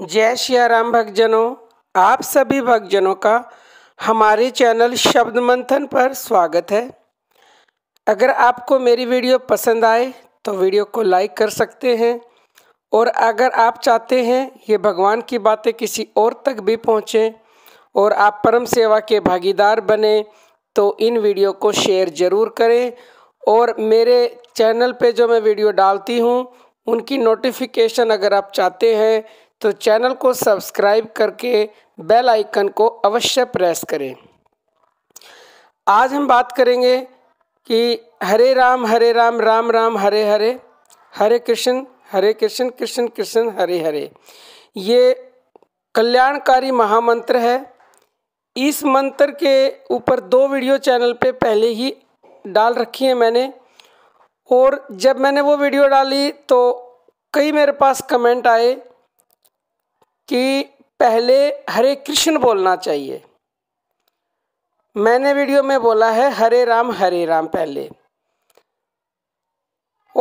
जय श्री राम भक्तजनों आप सभी भक्तजनों का हमारे चैनल शब्द मंथन पर स्वागत है अगर आपको मेरी वीडियो पसंद आए तो वीडियो को लाइक कर सकते हैं और अगर आप चाहते हैं ये भगवान की बातें किसी और तक भी पहुँचें और आप परम सेवा के भागीदार बने तो इन वीडियो को शेयर ज़रूर करें और मेरे चैनल पे जो मैं वीडियो डालती हूँ उनकी नोटिफिकेशन अगर आप चाहते हैं तो चैनल को सब्सक्राइब करके बेल आइकन को अवश्य प्रेस करें आज हम बात करेंगे कि हरे राम हरे राम राम राम हरे हरे हरे कृष्ण हरे कृष्ण कृष्ण कृष्ण हरे हरे ये कल्याणकारी महामंत्र है इस मंत्र के ऊपर दो वीडियो चैनल पे पहले ही डाल रखी है मैंने और जब मैंने वो वीडियो डाली तो कई मेरे पास कमेंट आए कि पहले हरे कृष्ण बोलना चाहिए मैंने वीडियो में बोला है हरे राम हरे राम पहले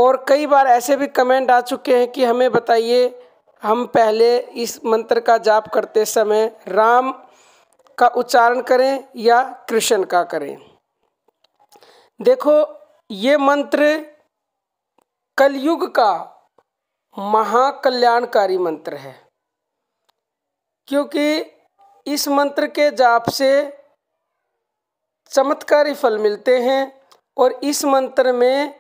और कई बार ऐसे भी कमेंट आ चुके हैं कि हमें बताइए हम पहले इस मंत्र का जाप करते समय राम का उच्चारण करें या कृष्ण का करें देखो ये मंत्र कलयुग का महाकल्याणकारी मंत्र है क्योंकि इस मंत्र के जाप से चमत्कारी फल मिलते हैं और इस मंत्र में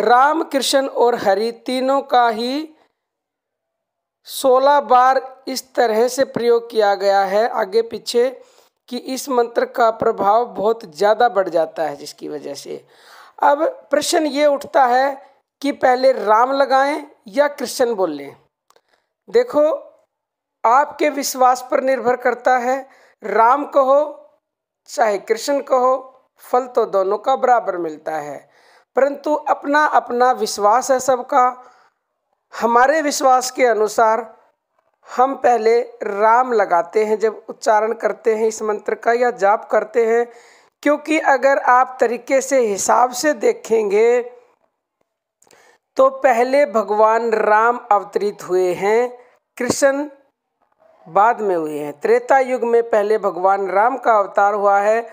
राम कृष्ण और हरि तीनों का ही सोलह बार इस तरह से प्रयोग किया गया है आगे पीछे कि इस मंत्र का प्रभाव बहुत ज़्यादा बढ़ जाता है जिसकी वजह से अब प्रश्न ये उठता है कि पहले राम लगाएं या कृष्ण बोलें देखो आपके विश्वास पर निर्भर करता है राम कहो चाहे कृष्ण कहो फल तो दोनों का बराबर मिलता है परंतु अपना अपना विश्वास है सबका हमारे विश्वास के अनुसार हम पहले राम लगाते हैं जब उच्चारण करते हैं इस मंत्र का या जाप करते हैं क्योंकि अगर आप तरीके से हिसाब से देखेंगे तो पहले भगवान राम अवतरित हुए हैं कृष्ण बाद में हुए हैं त्रेता युग में पहले भगवान राम का अवतार हुआ है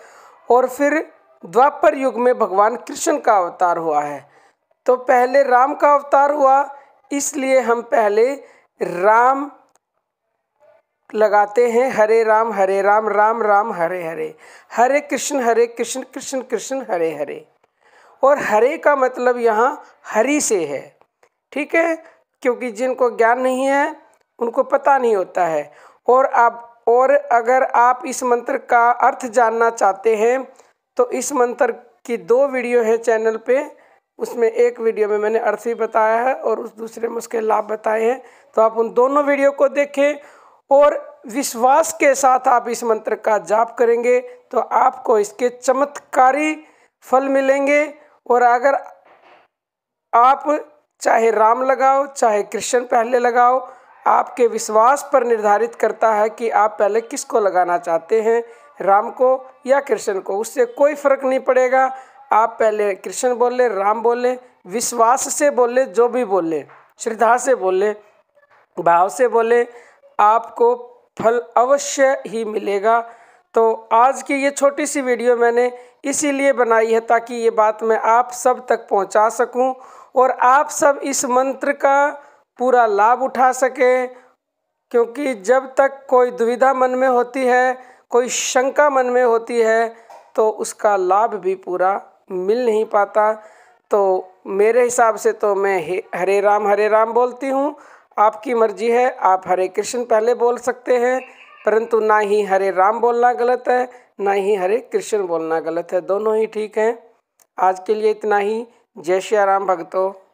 और फिर द्वापर युग में भगवान कृष्ण का अवतार हुआ है तो पहले राम का अवतार हुआ इसलिए हम पहले राम लगाते हैं हरे राम हरे राम राम राम हरे हरे हरे कृष्ण हरे कृष्ण कृष्ण कृष्ण हरे हरे और हरे का मतलब यहाँ हरी से है ठीक है क्योंकि जिनको ज्ञान नहीं है उनको पता नहीं होता है और आप और अगर आप इस मंत्र का अर्थ जानना चाहते हैं तो इस मंत्र की दो वीडियो हैं चैनल पे उसमें एक वीडियो में मैंने अर्थ भी बताया है और उस दूसरे में उसके लाभ बताए हैं तो आप उन दोनों वीडियो को देखें और विश्वास के साथ आप इस मंत्र का जाप करेंगे तो आपको इसके चमत्कारी फल मिलेंगे और अगर आप चाहे राम लगाओ चाहे कृष्ण पहले लगाओ आपके विश्वास पर निर्धारित करता है कि आप पहले किसको लगाना चाहते हैं राम को या कृष्ण को उससे कोई फर्क नहीं पड़ेगा आप पहले कृष्ण बोले राम बोले विश्वास से बोले जो भी बोले श्रद्धा से बोले भाव से बोले आपको फल अवश्य ही मिलेगा तो आज की ये छोटी सी वीडियो मैंने इसीलिए बनाई है ताकि ये बात मैं आप सब तक पहुंचा सकूं और आप सब इस मंत्र का पूरा लाभ उठा सकें क्योंकि जब तक कोई दुविधा मन में होती है कोई शंका मन में होती है तो उसका लाभ भी पूरा मिल नहीं पाता तो मेरे हिसाब से तो मैं हरे राम हरे राम बोलती हूँ आपकी मर्जी है आप हरे कृष्ण पहले बोल सकते हैं परंतु ना ही हरे राम बोलना गलत है ना ही हरे कृष्ण बोलना गलत है दोनों ही ठीक हैं आज के लिए इतना ही जय श्री राम भक्तों